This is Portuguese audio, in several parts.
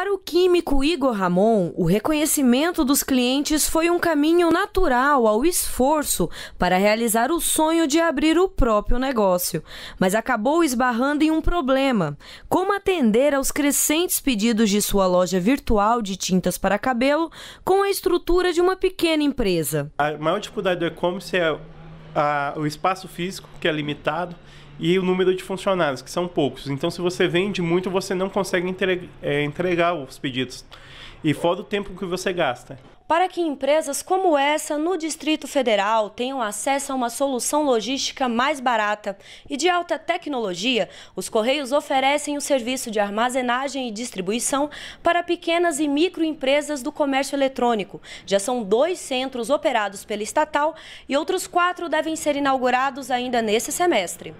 Para o químico Igor Ramon, o reconhecimento dos clientes foi um caminho natural ao esforço para realizar o sonho de abrir o próprio negócio, mas acabou esbarrando em um problema: como atender aos crescentes pedidos de sua loja virtual de tintas para cabelo com a estrutura de uma pequena empresa. A maior dificuldade do e-commerce é a, ah, o espaço físico, que é limitado, e o número de funcionários, que são poucos. Então, se você vende muito, você não consegue entregar, é, entregar os pedidos. E fora o tempo que você gasta. Para que empresas como essa no Distrito Federal tenham acesso a uma solução logística mais barata e de alta tecnologia, os Correios oferecem o serviço de armazenagem e distribuição para pequenas e microempresas do comércio eletrônico. Já são dois centros operados pela estatal e outros quatro devem ser inaugurados ainda nesse semestre.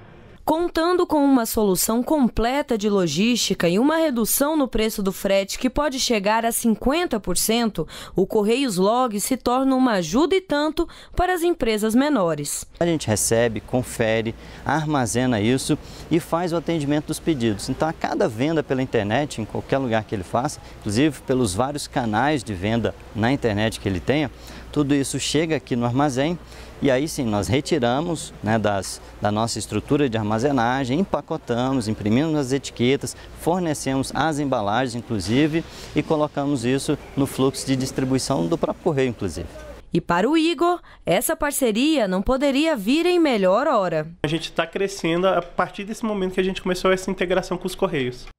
Contando com uma solução completa de logística e uma redução no preço do frete que pode chegar a 50%, o Correios Log se torna uma ajuda e tanto para as empresas menores. A gente recebe, confere, armazena isso e faz o atendimento dos pedidos. Então, a cada venda pela internet, em qualquer lugar que ele faça, inclusive pelos vários canais de venda na internet que ele tenha, tudo isso chega aqui no armazém e aí sim nós retiramos né, das, da nossa estrutura de armazém armazenagem, empacotamos, imprimimos as etiquetas, fornecemos as embalagens, inclusive, e colocamos isso no fluxo de distribuição do próprio correio, inclusive. E para o Igor, essa parceria não poderia vir em melhor hora. A gente está crescendo a partir desse momento que a gente começou essa integração com os Correios.